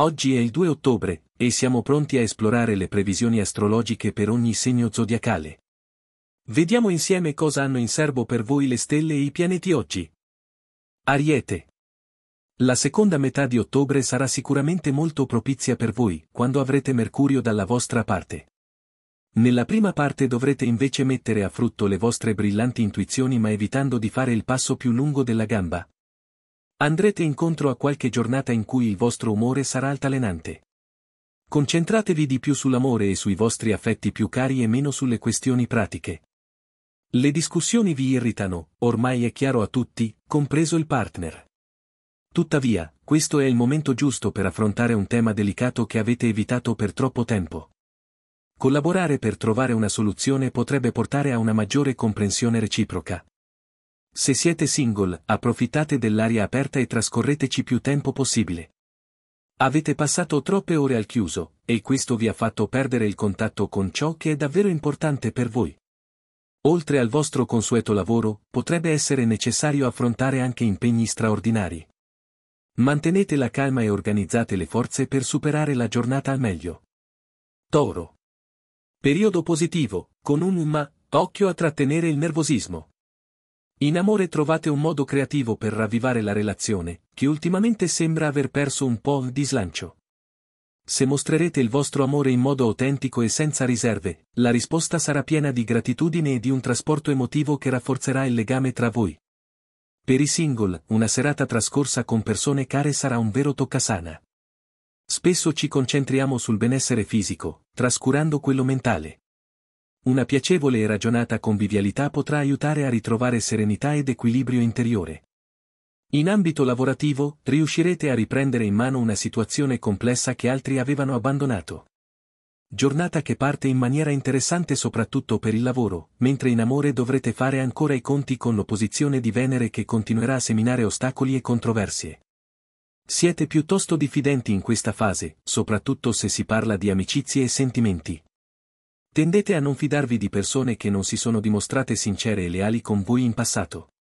Oggi è il 2 ottobre, e siamo pronti a esplorare le previsioni astrologiche per ogni segno zodiacale. Vediamo insieme cosa hanno in serbo per voi le stelle e i pianeti oggi. Ariete. La seconda metà di ottobre sarà sicuramente molto propizia per voi, quando avrete Mercurio dalla vostra parte. Nella prima parte dovrete invece mettere a frutto le vostre brillanti intuizioni ma evitando di fare il passo più lungo della gamba, Andrete incontro a qualche giornata in cui il vostro umore sarà altalenante. Concentratevi di più sull'amore e sui vostri affetti più cari e meno sulle questioni pratiche. Le discussioni vi irritano, ormai è chiaro a tutti, compreso il partner. Tuttavia, questo è il momento giusto per affrontare un tema delicato che avete evitato per troppo tempo. Collaborare per trovare una soluzione potrebbe portare a una maggiore comprensione reciproca, se siete single, approfittate dell'aria aperta e trascorreteci più tempo possibile. Avete passato troppe ore al chiuso, e questo vi ha fatto perdere il contatto con ciò che è davvero importante per voi. Oltre al vostro consueto lavoro, potrebbe essere necessario affrontare anche impegni straordinari. Mantenete la calma e organizzate le forze per superare la giornata al meglio. Toro. Periodo positivo, con un umma, occhio a trattenere il nervosismo. In amore trovate un modo creativo per ravvivare la relazione, che ultimamente sembra aver perso un po' di slancio. Se mostrerete il vostro amore in modo autentico e senza riserve, la risposta sarà piena di gratitudine e di un trasporto emotivo che rafforzerà il legame tra voi. Per i single, una serata trascorsa con persone care sarà un vero toccasana. Spesso ci concentriamo sul benessere fisico, trascurando quello mentale. Una piacevole e ragionata convivialità potrà aiutare a ritrovare serenità ed equilibrio interiore. In ambito lavorativo, riuscirete a riprendere in mano una situazione complessa che altri avevano abbandonato. Giornata che parte in maniera interessante soprattutto per il lavoro, mentre in amore dovrete fare ancora i conti con l'opposizione di Venere che continuerà a seminare ostacoli e controversie. Siete piuttosto diffidenti in questa fase, soprattutto se si parla di amicizie e sentimenti. Tendete a non fidarvi di persone che non si sono dimostrate sincere e leali con voi in passato.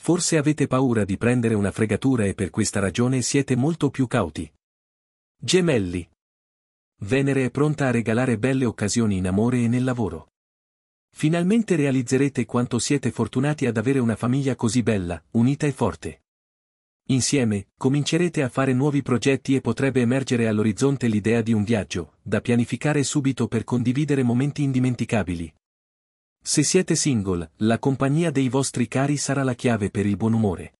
Forse avete paura di prendere una fregatura e per questa ragione siete molto più cauti. Gemelli. Venere è pronta a regalare belle occasioni in amore e nel lavoro. Finalmente realizzerete quanto siete fortunati ad avere una famiglia così bella, unita e forte. Insieme, comincerete a fare nuovi progetti e potrebbe emergere all'orizzonte l'idea di un viaggio, da pianificare subito per condividere momenti indimenticabili. Se siete single, la compagnia dei vostri cari sarà la chiave per il buon umore.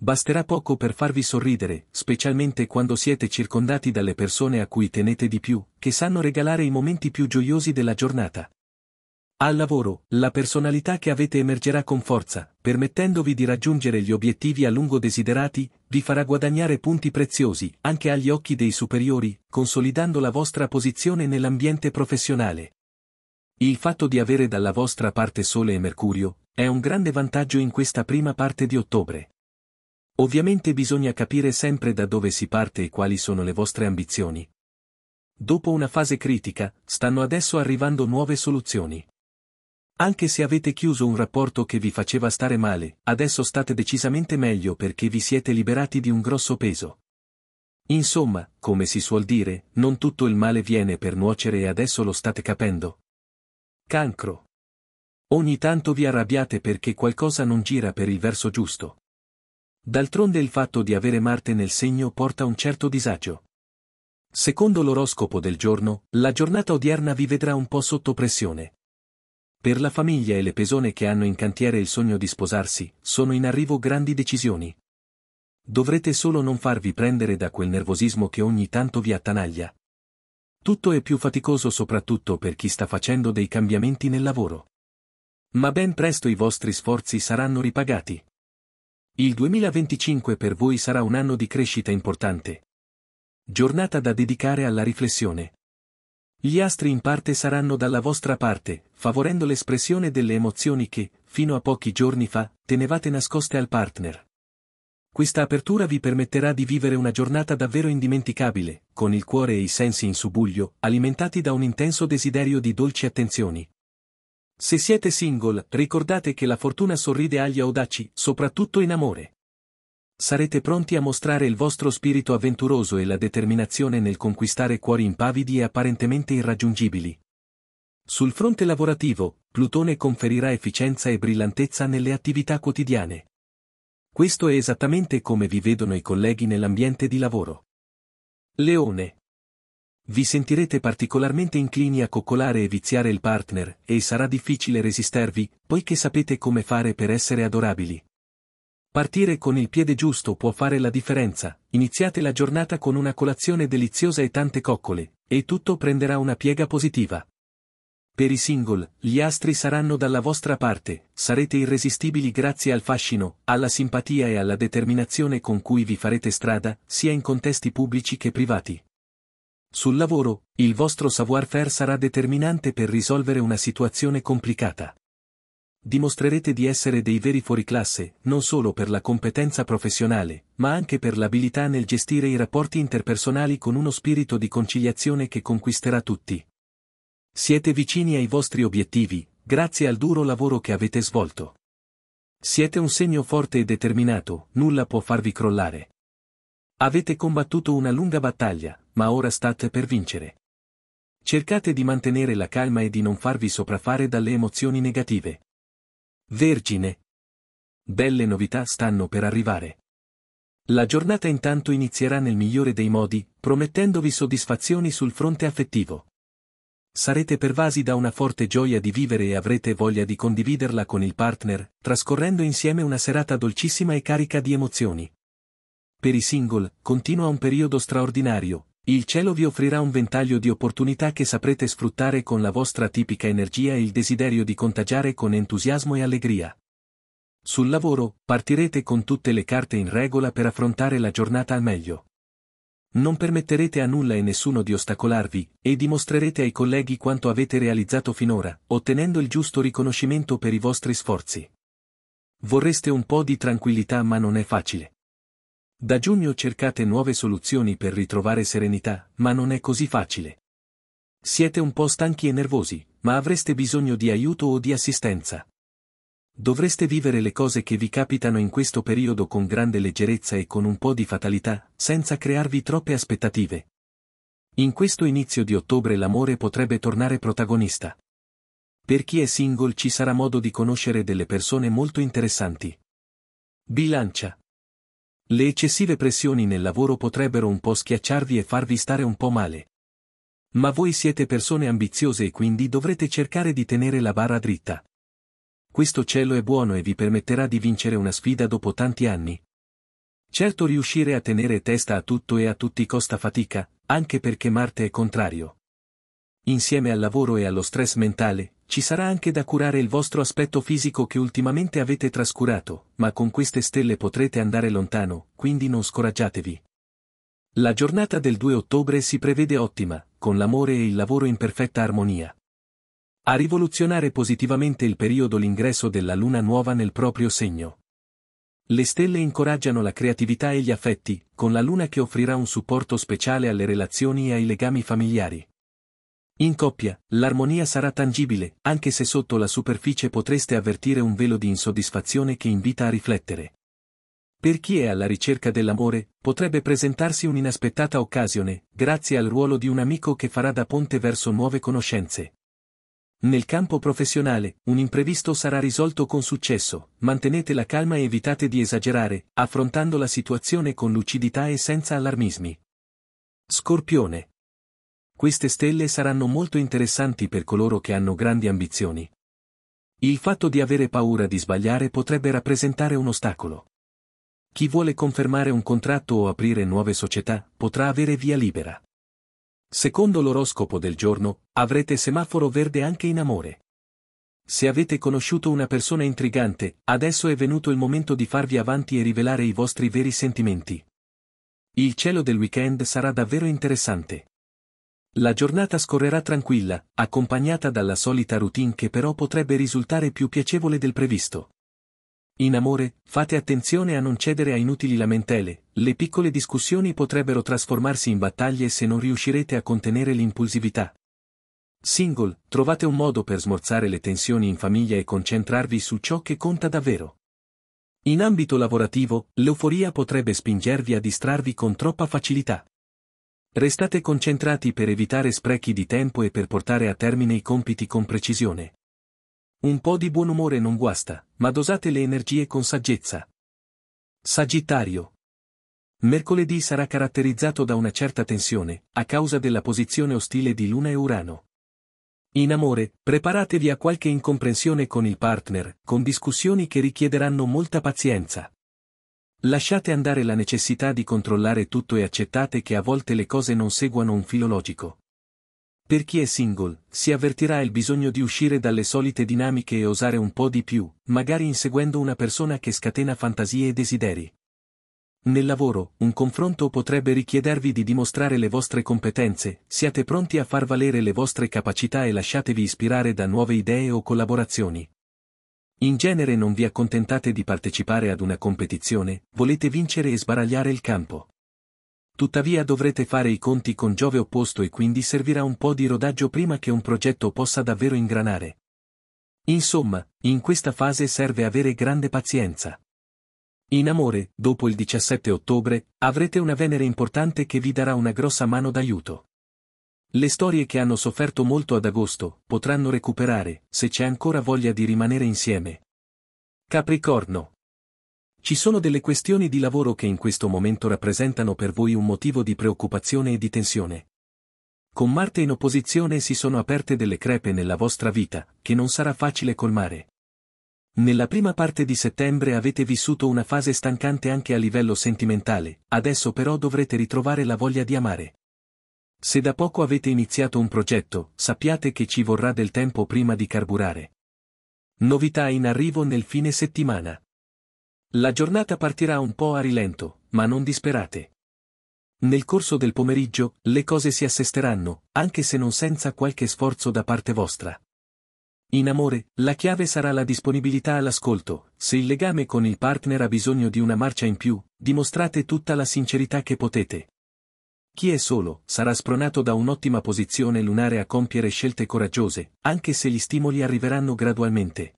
Basterà poco per farvi sorridere, specialmente quando siete circondati dalle persone a cui tenete di più, che sanno regalare i momenti più gioiosi della giornata. Al lavoro, la personalità che avete emergerà con forza, permettendovi di raggiungere gli obiettivi a lungo desiderati, vi farà guadagnare punti preziosi, anche agli occhi dei superiori, consolidando la vostra posizione nell'ambiente professionale. Il fatto di avere dalla vostra parte Sole e Mercurio, è un grande vantaggio in questa prima parte di ottobre. Ovviamente bisogna capire sempre da dove si parte e quali sono le vostre ambizioni. Dopo una fase critica, stanno adesso arrivando nuove soluzioni. Anche se avete chiuso un rapporto che vi faceva stare male, adesso state decisamente meglio perché vi siete liberati di un grosso peso. Insomma, come si suol dire, non tutto il male viene per nuocere e adesso lo state capendo. Cancro. Ogni tanto vi arrabbiate perché qualcosa non gira per il verso giusto. D'altronde il fatto di avere Marte nel segno porta un certo disagio. Secondo l'oroscopo del giorno, la giornata odierna vi vedrà un po' sotto pressione. Per la famiglia e le persone che hanno in cantiere il sogno di sposarsi, sono in arrivo grandi decisioni. Dovrete solo non farvi prendere da quel nervosismo che ogni tanto vi attanaglia. Tutto è più faticoso soprattutto per chi sta facendo dei cambiamenti nel lavoro. Ma ben presto i vostri sforzi saranno ripagati. Il 2025 per voi sarà un anno di crescita importante. Giornata da dedicare alla riflessione. Gli astri in parte saranno dalla vostra parte, favorendo l'espressione delle emozioni che, fino a pochi giorni fa, tenevate nascoste al partner. Questa apertura vi permetterà di vivere una giornata davvero indimenticabile, con il cuore e i sensi in subuglio, alimentati da un intenso desiderio di dolci attenzioni. Se siete single, ricordate che la fortuna sorride agli audaci, soprattutto in amore. Sarete pronti a mostrare il vostro spirito avventuroso e la determinazione nel conquistare cuori impavidi e apparentemente irraggiungibili. Sul fronte lavorativo, Plutone conferirà efficienza e brillantezza nelle attività quotidiane. Questo è esattamente come vi vedono i colleghi nell'ambiente di lavoro. Leone. Vi sentirete particolarmente inclini a coccolare e viziare il partner, e sarà difficile resistervi, poiché sapete come fare per essere adorabili. Partire con il piede giusto può fare la differenza, iniziate la giornata con una colazione deliziosa e tante coccole, e tutto prenderà una piega positiva. Per i single, gli astri saranno dalla vostra parte, sarete irresistibili grazie al fascino, alla simpatia e alla determinazione con cui vi farete strada, sia in contesti pubblici che privati. Sul lavoro, il vostro savoir-faire sarà determinante per risolvere una situazione complicata dimostrerete di essere dei veri fuoriclasse, non solo per la competenza professionale, ma anche per l'abilità nel gestire i rapporti interpersonali con uno spirito di conciliazione che conquisterà tutti. Siete vicini ai vostri obiettivi, grazie al duro lavoro che avete svolto. Siete un segno forte e determinato, nulla può farvi crollare. Avete combattuto una lunga battaglia, ma ora state per vincere. Cercate di mantenere la calma e di non farvi sopraffare dalle emozioni negative. Vergine. Belle novità stanno per arrivare. La giornata intanto inizierà nel migliore dei modi, promettendovi soddisfazioni sul fronte affettivo. Sarete pervasi da una forte gioia di vivere e avrete voglia di condividerla con il partner, trascorrendo insieme una serata dolcissima e carica di emozioni. Per i single, continua un periodo straordinario, il cielo vi offrirà un ventaglio di opportunità che saprete sfruttare con la vostra tipica energia e il desiderio di contagiare con entusiasmo e allegria. Sul lavoro, partirete con tutte le carte in regola per affrontare la giornata al meglio. Non permetterete a nulla e nessuno di ostacolarvi, e dimostrerete ai colleghi quanto avete realizzato finora, ottenendo il giusto riconoscimento per i vostri sforzi. Vorreste un po' di tranquillità ma non è facile. Da giugno cercate nuove soluzioni per ritrovare serenità, ma non è così facile. Siete un po' stanchi e nervosi, ma avreste bisogno di aiuto o di assistenza. Dovreste vivere le cose che vi capitano in questo periodo con grande leggerezza e con un po' di fatalità, senza crearvi troppe aspettative. In questo inizio di ottobre l'amore potrebbe tornare protagonista. Per chi è single ci sarà modo di conoscere delle persone molto interessanti. Bilancia. Le eccessive pressioni nel lavoro potrebbero un po' schiacciarvi e farvi stare un po' male. Ma voi siete persone ambiziose e quindi dovrete cercare di tenere la barra dritta. Questo cielo è buono e vi permetterà di vincere una sfida dopo tanti anni. Certo riuscire a tenere testa a tutto e a tutti costa fatica, anche perché Marte è contrario. Insieme al lavoro e allo stress mentale, ci sarà anche da curare il vostro aspetto fisico che ultimamente avete trascurato, ma con queste stelle potrete andare lontano, quindi non scoraggiatevi. La giornata del 2 ottobre si prevede ottima, con l'amore e il lavoro in perfetta armonia. A rivoluzionare positivamente il periodo l'ingresso della luna nuova nel proprio segno. Le stelle incoraggiano la creatività e gli affetti, con la luna che offrirà un supporto speciale alle relazioni e ai legami familiari. In coppia, l'armonia sarà tangibile, anche se sotto la superficie potreste avvertire un velo di insoddisfazione che invita a riflettere. Per chi è alla ricerca dell'amore, potrebbe presentarsi un'inaspettata occasione, grazie al ruolo di un amico che farà da ponte verso nuove conoscenze. Nel campo professionale, un imprevisto sarà risolto con successo, mantenete la calma e evitate di esagerare, affrontando la situazione con lucidità e senza allarmismi. Scorpione. Queste stelle saranno molto interessanti per coloro che hanno grandi ambizioni. Il fatto di avere paura di sbagliare potrebbe rappresentare un ostacolo. Chi vuole confermare un contratto o aprire nuove società potrà avere via libera. Secondo l'oroscopo del giorno, avrete semaforo verde anche in amore. Se avete conosciuto una persona intrigante, adesso è venuto il momento di farvi avanti e rivelare i vostri veri sentimenti. Il cielo del weekend sarà davvero interessante. La giornata scorrerà tranquilla, accompagnata dalla solita routine che però potrebbe risultare più piacevole del previsto. In amore, fate attenzione a non cedere a inutili lamentele, le piccole discussioni potrebbero trasformarsi in battaglie se non riuscirete a contenere l'impulsività. Single, trovate un modo per smorzare le tensioni in famiglia e concentrarvi su ciò che conta davvero. In ambito lavorativo, l'euforia potrebbe spingervi a distrarvi con troppa facilità. Restate concentrati per evitare sprechi di tempo e per portare a termine i compiti con precisione. Un po' di buon umore non guasta, ma dosate le energie con saggezza. Sagittario. Mercoledì sarà caratterizzato da una certa tensione, a causa della posizione ostile di Luna e Urano. In amore, preparatevi a qualche incomprensione con il partner, con discussioni che richiederanno molta pazienza. Lasciate andare la necessità di controllare tutto e accettate che a volte le cose non seguano un filo logico. Per chi è single, si avvertirà il bisogno di uscire dalle solite dinamiche e osare un po' di più, magari inseguendo una persona che scatena fantasie e desideri. Nel lavoro, un confronto potrebbe richiedervi di dimostrare le vostre competenze, siate pronti a far valere le vostre capacità e lasciatevi ispirare da nuove idee o collaborazioni. In genere non vi accontentate di partecipare ad una competizione, volete vincere e sbaragliare il campo. Tuttavia dovrete fare i conti con Giove opposto e quindi servirà un po' di rodaggio prima che un progetto possa davvero ingranare. Insomma, in questa fase serve avere grande pazienza. In amore, dopo il 17 ottobre, avrete una Venere importante che vi darà una grossa mano d'aiuto. Le storie che hanno sofferto molto ad agosto potranno recuperare, se c'è ancora voglia di rimanere insieme. Capricorno. Ci sono delle questioni di lavoro che in questo momento rappresentano per voi un motivo di preoccupazione e di tensione. Con Marte in opposizione si sono aperte delle crepe nella vostra vita, che non sarà facile colmare. Nella prima parte di settembre avete vissuto una fase stancante anche a livello sentimentale, adesso però dovrete ritrovare la voglia di amare. Se da poco avete iniziato un progetto, sappiate che ci vorrà del tempo prima di carburare. Novità in arrivo nel fine settimana. La giornata partirà un po' a rilento, ma non disperate. Nel corso del pomeriggio, le cose si assesteranno, anche se non senza qualche sforzo da parte vostra. In amore, la chiave sarà la disponibilità all'ascolto, se il legame con il partner ha bisogno di una marcia in più, dimostrate tutta la sincerità che potete. Chi è solo, sarà spronato da un'ottima posizione lunare a compiere scelte coraggiose, anche se gli stimoli arriveranno gradualmente.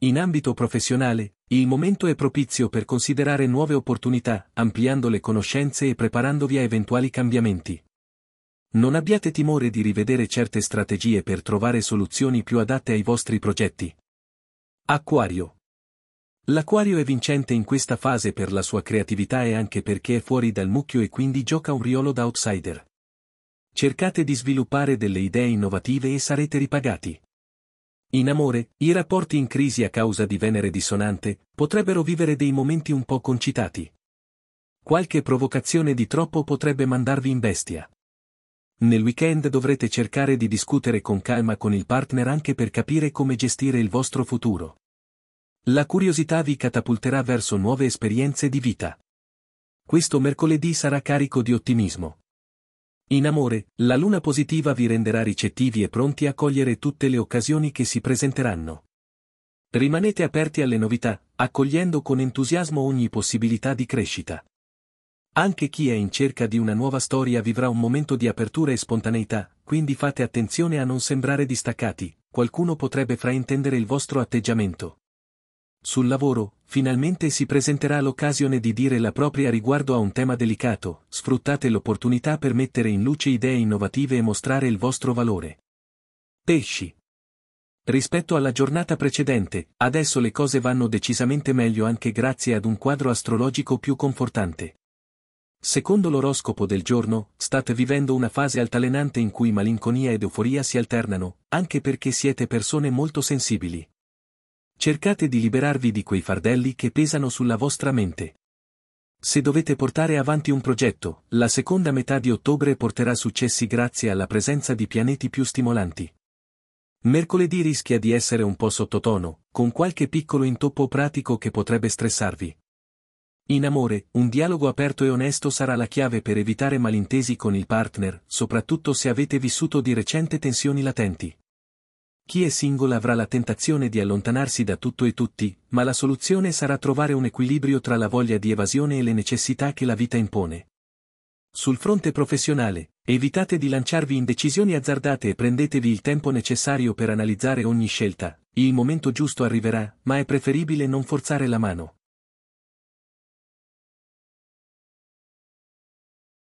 In ambito professionale, il momento è propizio per considerare nuove opportunità, ampliando le conoscenze e preparandovi a eventuali cambiamenti. Non abbiate timore di rivedere certe strategie per trovare soluzioni più adatte ai vostri progetti. Acquario. L'acquario è vincente in questa fase per la sua creatività e anche perché è fuori dal mucchio e quindi gioca un riolo d'outsider. Cercate di sviluppare delle idee innovative e sarete ripagati. In amore, i rapporti in crisi a causa di Venere dissonante potrebbero vivere dei momenti un po' concitati. Qualche provocazione di troppo potrebbe mandarvi in bestia. Nel weekend dovrete cercare di discutere con calma con il partner anche per capire come gestire il vostro futuro. La curiosità vi catapulterà verso nuove esperienze di vita. Questo mercoledì sarà carico di ottimismo. In amore, la luna positiva vi renderà ricettivi e pronti a cogliere tutte le occasioni che si presenteranno. Rimanete aperti alle novità, accogliendo con entusiasmo ogni possibilità di crescita. Anche chi è in cerca di una nuova storia vivrà un momento di apertura e spontaneità, quindi fate attenzione a non sembrare distaccati, qualcuno potrebbe fraintendere il vostro atteggiamento. Sul lavoro, finalmente si presenterà l'occasione di dire la propria riguardo a un tema delicato, sfruttate l'opportunità per mettere in luce idee innovative e mostrare il vostro valore. Pesci. Rispetto alla giornata precedente, adesso le cose vanno decisamente meglio anche grazie ad un quadro astrologico più confortante. Secondo l'oroscopo del giorno, state vivendo una fase altalenante in cui malinconia ed euforia si alternano, anche perché siete persone molto sensibili. Cercate di liberarvi di quei fardelli che pesano sulla vostra mente. Se dovete portare avanti un progetto, la seconda metà di ottobre porterà successi grazie alla presenza di pianeti più stimolanti. Mercoledì rischia di essere un po' sottotono, con qualche piccolo intoppo pratico che potrebbe stressarvi. In amore, un dialogo aperto e onesto sarà la chiave per evitare malintesi con il partner, soprattutto se avete vissuto di recente tensioni latenti. Chi è single avrà la tentazione di allontanarsi da tutto e tutti, ma la soluzione sarà trovare un equilibrio tra la voglia di evasione e le necessità che la vita impone. Sul fronte professionale, evitate di lanciarvi in decisioni azzardate e prendetevi il tempo necessario per analizzare ogni scelta, il momento giusto arriverà, ma è preferibile non forzare la mano.